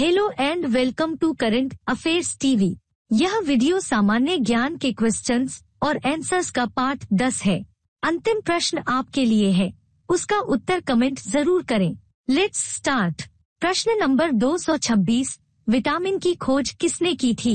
Hello and welcome to current affairs TV यह video सामान्य ज्ञान के क्वेश्चंस और आंसर्स का पार्ट 10 है अंतिम प्रश्न आपके लिए है उसका उत्तर कमेंट जरूर करें लेट्स स्टार्ट प्रश्न नंबर 226 विटामिन की खोज किसने की थी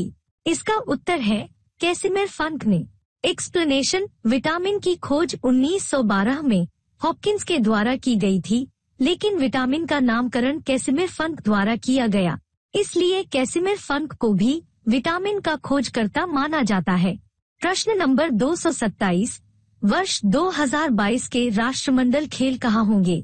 इसका उत्तर है कैसिमिर फंक ने एक्सप्लेनेशन विटामिन की खोज 1912 में हॉपकिंस के द्वारा की गई थी लेकिन विटामिन का नामकरण कैसिमिर फंक द्वारा किया गया इसलिए कैसिमिर फंक को भी विटामिन का खोजकर्ता माना जाता है प्रश्न नंबर 227 वर्ष 2022 के राष्ट्रमंडल खेल कहाँ होंगे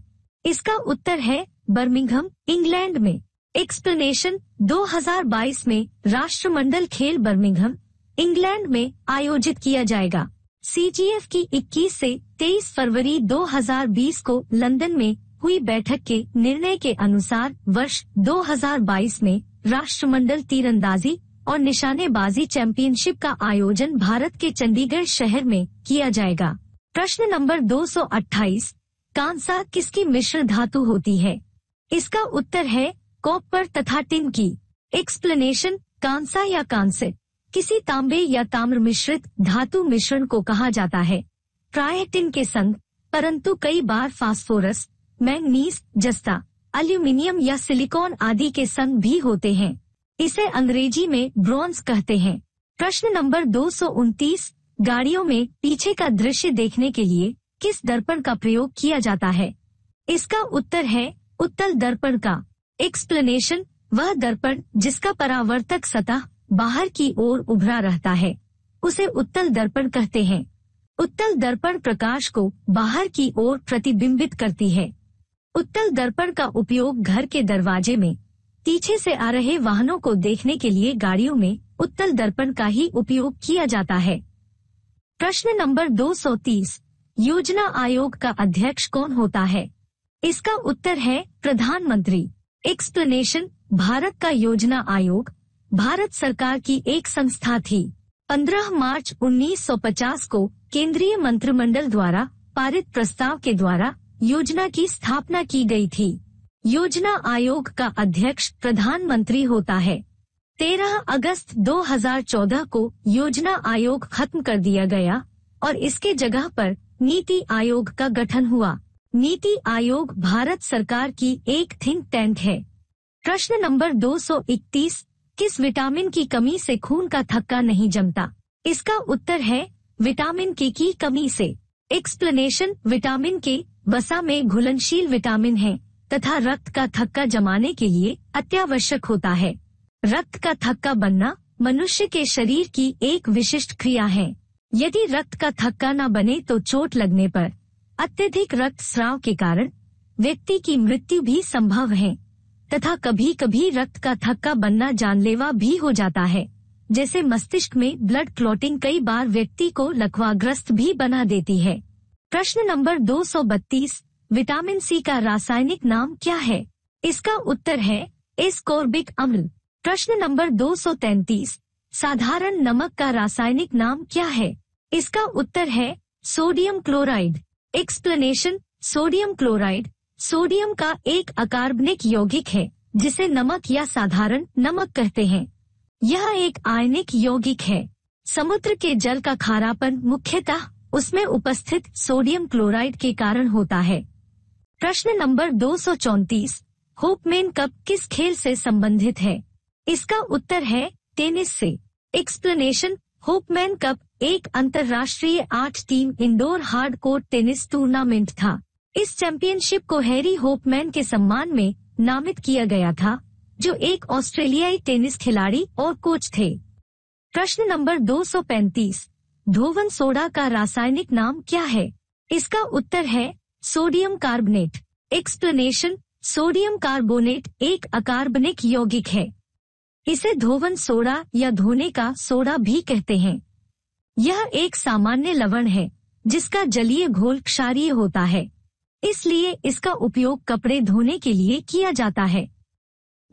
इसका उत्तर है बर्मिंगहम इंग्लैंड में एक्सप्लेनेशन 2022 में राष्ट्रमंडल खेल बर्मिंगहम इंग्लैंड में आयोजित किया जाएगा सी की 21 से 23 फरवरी 2020 को लंदन में हुई बैठक के निर्णय के अनुसार वर्ष 2022 में राष्ट्रमंडल तीरंदाजी और निशानेबाजी चैंपियनशिप का आयोजन भारत के चंडीगढ़ शहर में किया जाएगा प्रश्न नंबर 228 कांसा किसकी मिश्र धातु होती है इसका उत्तर है कॉपर तथा टिन की एक्सप्लेनेशन कांसा या कांसे किसी तांबे या ताम्र मिश्रित धातु मिश्रण को कहा जाता है प्राय टिन के संग परंतु कई बार फास्फोरस मैंगनीज जस्ता अल्यूमिनियम या सिलिकॉन आदि के संग भी होते हैं इसे अंग्रेजी में ब्रॉन्ज कहते हैं प्रश्न नंबर दो गाड़ियों में पीछे का दृश्य देखने के लिए किस दर्पण का प्रयोग किया जाता है इसका उत्तर है उत्तल दर्पण का एक्सप्लेनेशन वह दर्पण जिसका परावर्तक सतह बाहर की ओर उभरा रहता है उसे उत्तल दर्पण कहते हैं उत्तल दर्पण प्रकाश को बाहर की ओर प्रतिबिंबित करती है उत्तल दर्पण का उपयोग घर के दरवाजे में पीछे से आ रहे वाहनों को देखने के लिए गाड़ियों में उत्तल दर्पण का ही उपयोग किया जाता है प्रश्न नंबर 230 योजना आयोग का अध्यक्ष कौन होता है इसका उत्तर है प्रधानमंत्री एक्सप्लेनेशन भारत का योजना आयोग भारत सरकार की एक संस्था थी 15 मार्च 1950 को केंद्रीय मंत्रिमंडल द्वारा पारित प्रस्ताव के द्वारा योजना की स्थापना की गई थी योजना आयोग का अध्यक्ष प्रधानमंत्री होता है 13 अगस्त 2014 को योजना आयोग खत्म कर दिया गया और इसके जगह पर नीति आयोग का गठन हुआ नीति आयोग भारत सरकार की एक थिंक टैंक है प्रश्न नंबर 231 किस विटामिन की कमी से खून का थक्का नहीं जमता इसका उत्तर है विटामिन के की कमी से एक्सप्लेनेशन विटामिन के वसा में घुलनशील विटामिन है तथा रक्त का थक्का जमाने के लिए अत्यावश्यक होता है रक्त का थक्का बनना मनुष्य के शरीर की एक विशिष्ट क्रिया है यदि रक्त का थक्का न बने तो चोट लगने पर अत्यधिक रक्त स्राव के कारण व्यक्ति की मृत्यु भी संभव है तथा कभी कभी रक्त का थक्का बनना जानलेवा भी हो जाता है जैसे मस्तिष्क में ब्लड क्लॉटिंग कई बार व्यक्ति को लकवाग्रस्त भी बना देती है प्रश्न नंबर 232 विटामिन सी का रासायनिक नाम क्या है इसका उत्तर है एस्कोर्बिक अम्ल प्रश्न नंबर 233 साधारण नमक का रासायनिक नाम क्या है इसका उत्तर है sodium chloride explanation sodium chloride sodium का एक अकार्बनिक यौगिक है जिसे नमक या साधारण नमक कहते हैं यह एक आयनिक यौगिक है समुद्र के जल का खारापन मुख्यतः उसमें उपस्थित सोडियम क्लोराइड के कारण होता है प्रश्न नंबर दो सौ चौतीस होपमेन कप किस खेल से संबंधित है इसका उत्तर है टेनिस से एक्सप्लेनेशन होपमैन कप एक अंतर्राष्ट्रीय आठ team indoor hard court tennis tournament था इस चैंपियनशिप को हैरी होपमैन के सम्मान में नामित किया गया था जो एक ऑस्ट्रेलियाई टेनिस खिलाड़ी और कोच थे प्रश्न नंबर 235 धोवन सोडा का रासायनिक नाम क्या है इसका उत्तर है sodium carbonate explanation sodium carbonate एक अकार्बनिक यौगिक है इसे धोवन सोडा या धोने का सोडा भी कहते हैं यह एक सामान्य लवण है जिसका जलीय घोल क्षारीय होता है इसलिए इसका उपयोग कपड़े धोने के लिए किया जाता है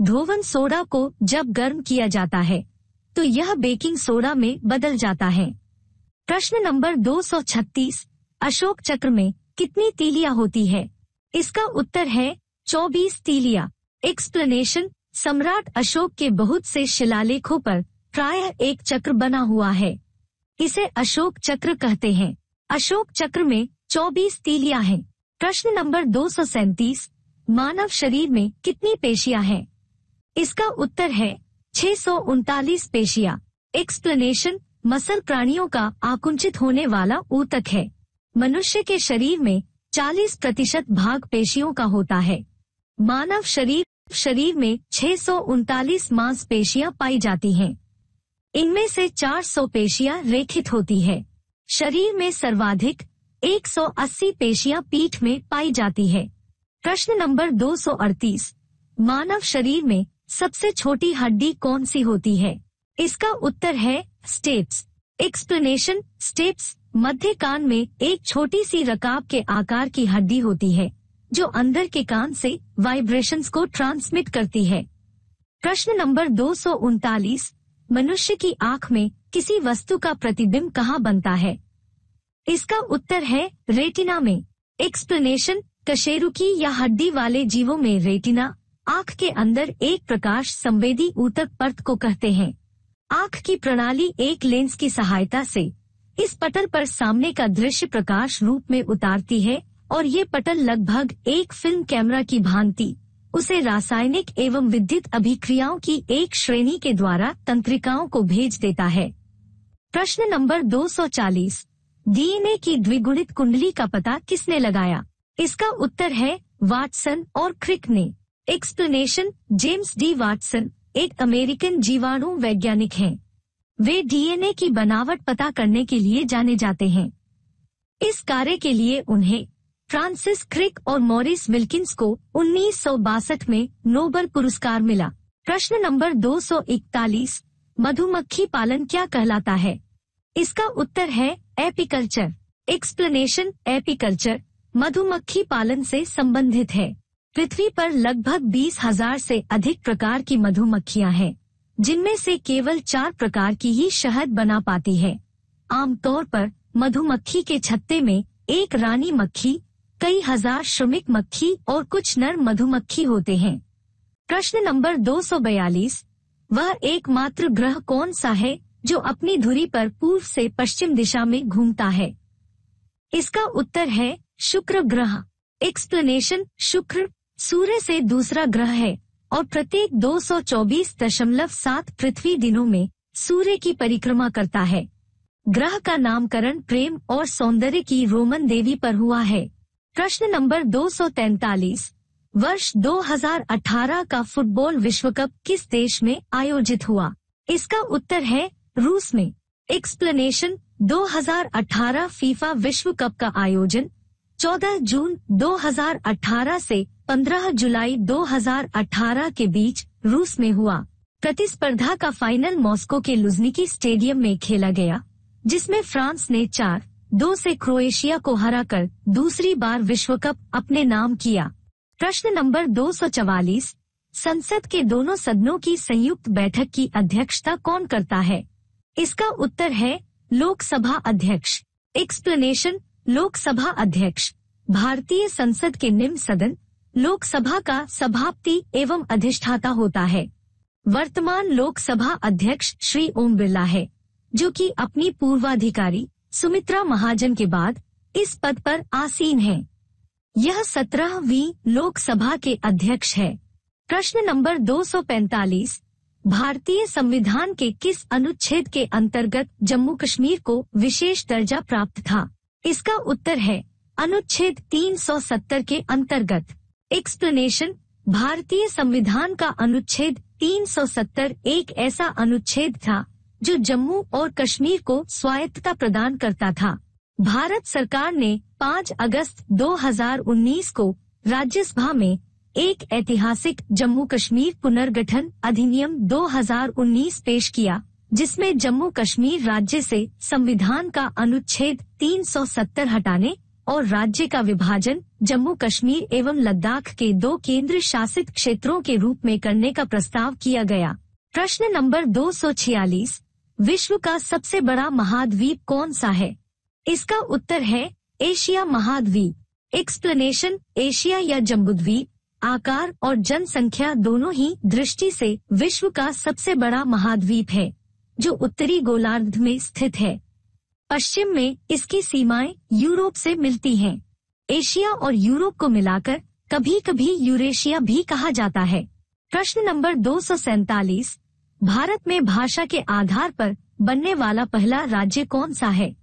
धोवन सोडा को जब गर्म किया जाता है तो यह बेकिंग सोडा में बदल जाता है प्रश्न नंबर 236 अशोक चक्र में कितनी तीलिया होती है इसका उत्तर है 24 तीलिया एक्सप्लेनेशन सम्राट अशोक के बहुत से शिलालेखों पर प्राय एक चक्र बना हुआ है इसे अशोक चक्र कहते हैं अशोक चक्र में 24 तीलिया हैं प्रश्न नंबर दो मानव शरीर में कितनी पेशियां हैं इसका उत्तर है छह सौ पेशियां। एक्सप्लेनेशन मसल प्राणियों का आकुंचित होने वाला ऊतक है मनुष्य के शरीर में 40 प्रतिशत भाग पेशियों का होता है मानव शरीर शरीर में छह सौ उनतालीस पेशियाँ पाई जाती हैं। इनमें से 400 पेशियां रेखित होती है शरीर में सर्वाधिक 180 पेशियां पीठ में पाई जाती है प्रश्न नंबर 238 मानव शरीर में सबसे छोटी हड्डी कौन सी होती है इसका उत्तर है स्टेप्स एक्सप्लेनेशन स्टेप्स मध्य कान में एक छोटी सी रकाब के आकार की हड्डी होती है जो अंदर के कान से वाइब्रेशंस को ट्रांसमिट करती है प्रश्न नंबर दो मनुष्य की आंख में किसी वस्तु का प्रतिबिंब कहाँ बनता है इसका उत्तर है रेटिना में एक्सप्लेनेशन कशेरुकी या हड्डी वाले जीवों में रेटिना आंख के अंदर एक प्रकाश संवेदी ऊतक पर्त को कहते हैं आंख की प्रणाली एक लेंस की सहायता से इस पटल पर सामने का दृश्य प्रकाश रूप में उतारती है और ये पटल लगभग एक फिल्म कैमरा की भांति उसे रासायनिक एवं विद्युत अभिक्रियाओं की एक श्रेणी के द्वारा तंत्रिकाओं को भेज देता है प्रश्न नंबर 240 डीएनए की द्विगुणित कुंडली का पता किसने लगाया इसका उत्तर है वाटसन और क्रिक ने एक्सप्लेनेशन जेम्स डी वाटसन एक अमेरिकन जीवाणु वैज्ञानिक हैं। वे डीएनए की बनावट पता करने के लिए जाने जाते हैं इस कार्य के लिए उन्हें फ्रांसिस क्रिक और मॉरिस विल्किंस को उन्नीस में नोबल पुरस्कार मिला प्रश्न नंबर 241 मधुमक्खी पालन क्या कहलाता है इसका उत्तर है एपिकल्चर एक्सप्लेनेशन एपिकल्चर मधुमक्खी पालन से संबंधित है पृथ्वी पर लगभग बीस हजार से अधिक प्रकार की मधुमक्खियां हैं जिनमें से केवल चार प्रकार की ही शहद बना पाती है आमतौर पर मधुमक्खी के छत्ते में एक रानी मक्खी कई हजार श्रमिक मक्खी और कुछ नर मधुमक्खी होते हैं प्रश्न नंबर 242 वह एकमात्र ग्रह कौन सा है जो अपनी धुरी पर पूर्व से पश्चिम दिशा में घूमता है इसका उत्तर है शुक्र ग्रह एक्सप्लेनेशन शुक्र सूर्य से दूसरा ग्रह है और प्रत्येक 224.7 पृथ्वी दिनों में सूर्य की परिक्रमा करता है ग्रह का नामकरण प्रेम और सौंदर्य की रोमन देवी पर हुआ है प्रश्न नंबर 243 वर्ष 2018 का फुटबॉल विश्व कप किस देश में आयोजित हुआ इसका उत्तर है रूस में एक्सप्लेनेशन 2018 फीफा विश्व कप का आयोजन 14 जून 2018 से 15 जुलाई 2018 के बीच रूस में हुआ प्रतिस्पर्धा का फाइनल मॉस्को के लुजनिकी स्टेडियम में खेला गया जिसमें फ्रांस ने चार दो से क्रोएशिया को हराकर दूसरी बार विश्व कप अपने नाम किया प्रश्न नंबर 244 संसद के दोनों सदनों की संयुक्त बैठक की अध्यक्षता कौन करता है इसका उत्तर है लोकसभा अध्यक्ष एक्सप्लेनेशन लोकसभा अध्यक्ष भारतीय संसद के निम्न सदन लोकसभा का सभापति एवं अधिष्ठाता होता है वर्तमान लोकसभा अध्यक्ष श्री ओम बिरला है जो कि अपनी पूर्वाधिकारी सुमित्रा महाजन के बाद इस पद पर आसीन है यह सत्रहवीं लोकसभा के अध्यक्ष है प्रश्न नंबर 245 भारतीय संविधान के किस अनुच्छेद के अंतर्गत जम्मू कश्मीर को विशेष दर्जा प्राप्त था इसका उत्तर है अनुच्छेद 370 के अंतर्गत एक्सप्लेनेशन भारतीय संविधान का अनुच्छेद 370 एक ऐसा अनुच्छेद था जो जम्मू और कश्मीर को स्वायत्तता प्रदान करता था भारत सरकार ने 5 अगस्त 2019 को राज्यसभा में एक ऐतिहासिक जम्मू कश्मीर पुनर्गठन अधिनियम 2019 पेश किया जिसमें जम्मू कश्मीर राज्य से संविधान का अनुच्छेद 370 हटाने और राज्य का विभाजन जम्मू कश्मीर एवं लद्दाख के दो केंद्र शासित क्षेत्रों के रूप में करने का प्रस्ताव किया गया प्रश्न नंबर 246 विश्व का सबसे बड़ा महाद्वीप कौन सा है इसका उत्तर है एशिया महाद्वीप एक्सप्लेनेशन एशिया या जम्बूद्वीप आकार और जनसंख्या दोनों ही दृष्टि से विश्व का सबसे बड़ा महाद्वीप है जो उत्तरी गोलार्ध में स्थित है पश्चिम में इसकी सीमाएं यूरोप से मिलती हैं। एशिया और यूरोप को मिलाकर कभी कभी यूरेशिया भी कहा जाता है प्रश्न नंबर दो भारत में भाषा के आधार पर बनने वाला पहला राज्य कौन सा है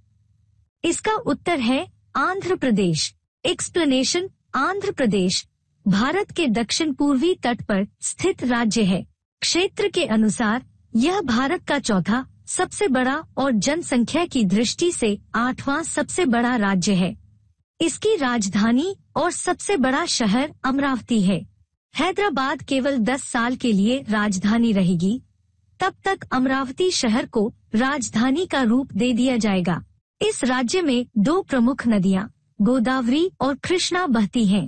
इसका उत्तर है आंध्र प्रदेश एक्सप्लेनेशन आंध्र प्रदेश भारत के दक्षिण पूर्वी तट पर स्थित राज्य है क्षेत्र के अनुसार यह भारत का चौथा सबसे बड़ा और जनसंख्या की दृष्टि से आठवां सबसे बड़ा राज्य है इसकी राजधानी और सबसे बड़ा शहर अमरावती है हैदराबाद केवल 10 साल के लिए राजधानी रहेगी तब तक अमरावती शहर को राजधानी का रूप दे दिया जाएगा इस राज्य में दो प्रमुख नदियां गोदावरी और कृष्णा बहती हैं।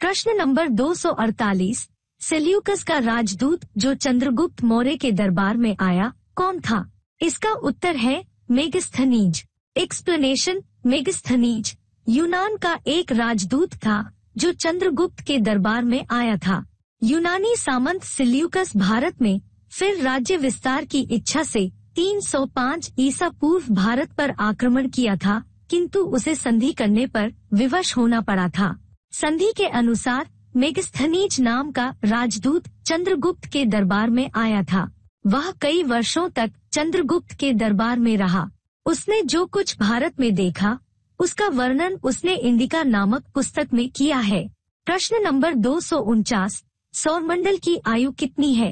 प्रश्न नंबर 248 सेल्यूकस का राजदूत जो चंद्रगुप्त मौर्य के दरबार में आया कौन था इसका उत्तर है मेगस्थनीज एक्सप्लेनेशन मेगस्थनीज यूनान का एक राजदूत था जो चंद्रगुप्त के दरबार में आया था यूनानी सामंत सिल्यूकस भारत में फिर राज्य विस्तार की इच्छा से 305 ईसा पूर्व भारत पर आक्रमण किया था किंतु उसे संधि करने पर विवश होना पड़ा था संधि के अनुसार मेगस्थनीज नाम का राजदूत चंद्रगुप्त के दरबार में आया था वह कई वर्षों तक चंद्रगुप्त के दरबार में रहा उसने जो कुछ भारत में देखा उसका वर्णन उसने इंडिका नामक पुस्तक में किया है प्रश्न नंबर दो सौ उनचास की आयु कितनी है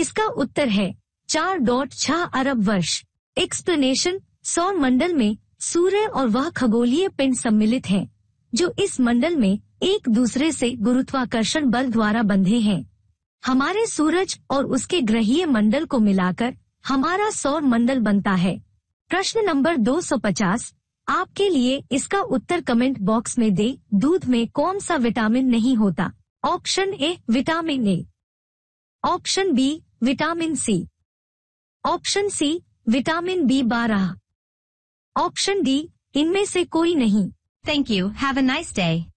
इसका उत्तर है चार डॉट छह अरब वर्ष एक्सप्लेनेशन सौर मंडल में सूर्य और वह खगोलीय पिंड सम्मिलित हैं, जो इस मंडल में एक दूसरे से गुरुत्वाकर्षण बल द्वारा बंधे हैं हमारे सूरज और उसके ग्रहीय मंडल को मिलाकर हमारा सौर मंडल बनता है प्रश्न नंबर 250 आपके लिए इसका उत्तर कमेंट बॉक्स में दे दूध में कौन सा विटामिन नहीं होता option A vitamin A option B vitamin C option C vitamin B बारह ऑप्शन डी इनमें से कोई नहीं thank you have a nice day